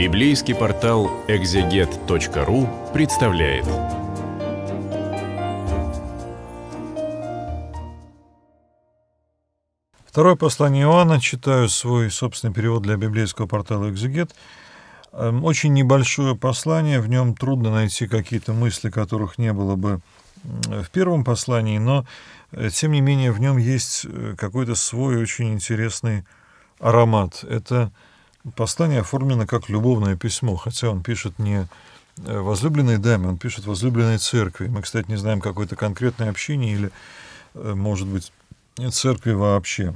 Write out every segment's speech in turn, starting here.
Библейский портал экзегет.ру представляет. Второе послание Иоанна, читаю свой собственный перевод для библейского портала «Экзегет». Эм, очень небольшое послание, в нем трудно найти какие-то мысли, которых не было бы в первом послании, но, э, тем не менее, в нем есть э, какой-то свой очень интересный аромат. Это Послание оформлено как любовное письмо, хотя он пишет не э, возлюбленной даме, он пишет возлюбленной церкви. Мы, кстати, не знаем какой-то конкретной общине или, э, может быть, церкви вообще.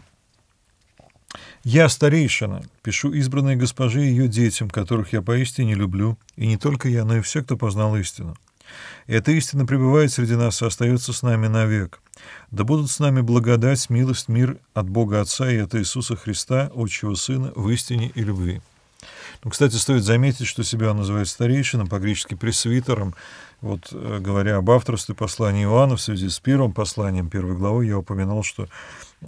«Я, старейшина, пишу избранной госпоже и ее детям, которых я поистине люблю, и не только я, но и все, кто познал истину. Эта истина пребывает среди нас и остается с нами навек. Да будут с нами благодать, милость, мир от Бога Отца и от Иисуса Христа, Отчего Сына, в истине и любви. Ну, кстати, стоит заметить, что себя он называет старейшином, по-гречески пресвитером. Вот э, говоря об авторстве послания Иоанна в связи с первым посланием первой главы, я упоминал, что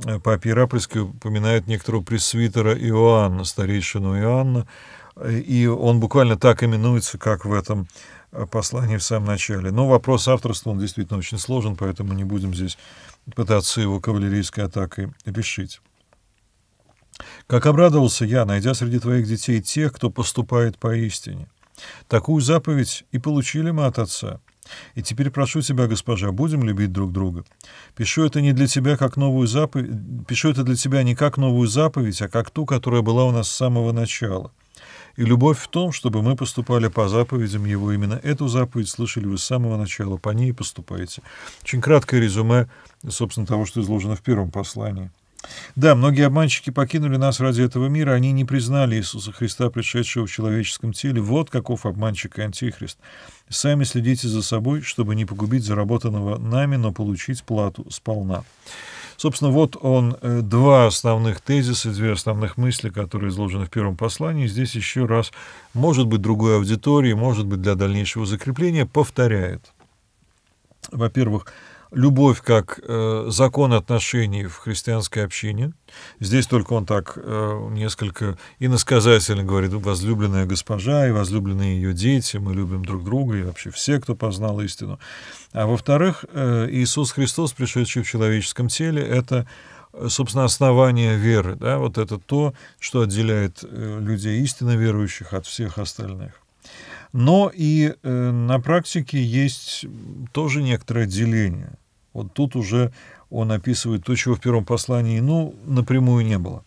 э, папе Ирапольский упоминает некоторого пресвитера Иоанна, старейшину Иоанна, э, и он буквально так именуется, как в этом Э, послании в самом начале. Но вопрос авторства, он действительно очень сложен, поэтому не будем здесь пытаться его кавалерийской атакой решить. «Как обрадовался я, найдя среди твоих детей тех, кто поступает поистине. Такую заповедь и получили мы от Отца. И теперь прошу тебя, госпожа, будем любить друг друга. Пишу это не для тебя как новую заповедь, пишу это для тебя не как новую заповедь, а как ту, которая была у нас с самого начала». И любовь в том, чтобы мы поступали по заповедям Его. Именно эту заповедь слышали вы с самого начала, по ней и поступаете. Очень краткое резюме, собственно, того, что изложено в первом послании. Да, многие обманщики покинули нас ради этого мира, они не признали Иисуса Христа, пришедшего в человеческом теле. Вот каков обманщик и антихрист. Сами следите за собой, чтобы не погубить заработанного нами, но получить плату сполна. Собственно, вот он, э, два основных тезиса, две основных мысли, которые изложены в первом послании. Здесь еще раз, может быть, другой аудитории, может быть, для дальнейшего закрепления, повторяет. Во-первых, любовь как э, закон отношений в христианской общине. Здесь только он так э, несколько иносказательно говорит, возлюбленная госпожа и возлюбленные ее дети, мы любим друг друга и вообще все, кто познал истину. А во-вторых, э, Иисус Христос, пришедший в человеческом теле, это э, собственно, основание веры, да, вот это то, что отделяет э, людей истинно верующих от всех остальных. Но и э, на практике есть тоже некоторое деление. Вот тут уже он описывает то, чего в первом послании, ну, напрямую не было.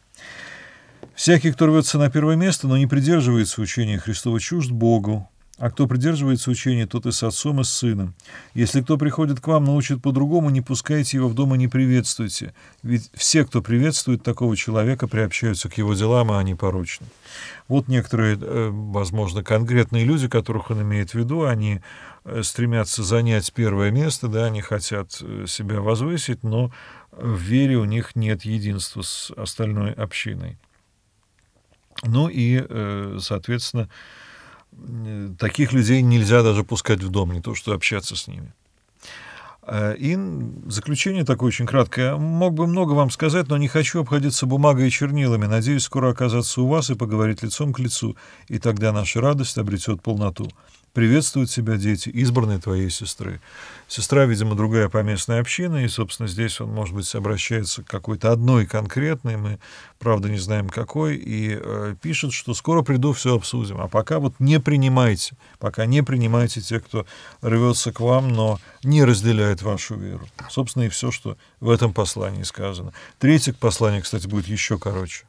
«Всякий, кто рвется на первое место, но не придерживается учения Христова, чужд Богу, а кто придерживается учения, тот и с отцом, и с сыном. Если кто приходит к вам, научит по-другому, не пускайте его в дом и не приветствуйте. Ведь все, кто приветствует такого человека, приобщаются к его делам, а они порочны. Вот некоторые, э, возможно, конкретные люди, которых он имеет в виду, они э, стремятся занять первое место, да, они хотят э, себя возвысить, но в вере у них нет единства с остальной общиной. Ну и, соответственно, Э, таких людей нельзя даже пускать в дом, не то что общаться с ними. Э, и заключение такое очень краткое. Мог бы много вам сказать, но не хочу обходиться бумагой и чернилами. Надеюсь скоро оказаться у вас и поговорить лицом к лицу, и тогда наша радость обретет полноту приветствуют себя дети избранные твоей сестры. Сестра, видимо, другая поместная община, и, собственно, здесь он, может быть, обращается к какой-то одной конкретной, мы, правда, не знаем какой, и э, пишет, что скоро приду, все обсудим. А пока вот не принимайте, пока не принимайте тех, кто рвется к вам, но не разделяет вашу веру. Собственно, и все, что в этом послании сказано. Третье послание, кстати, будет еще короче.